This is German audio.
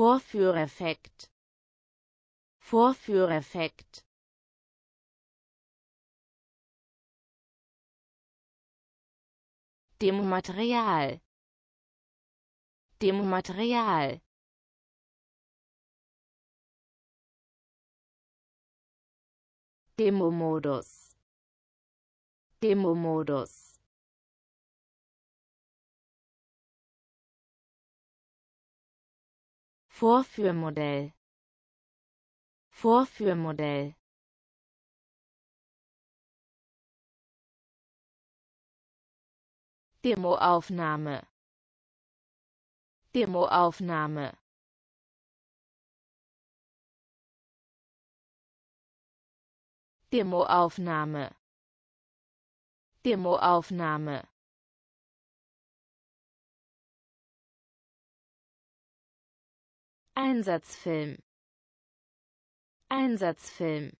Vorführeffekt Vorführeffekt dem Material Demo-Modus Demo-Modus Vorführmodell Vorführmodell Demoaufnahme Demoaufnahme Demoaufnahme Demoaufnahme Einsatzfilm Einsatzfilm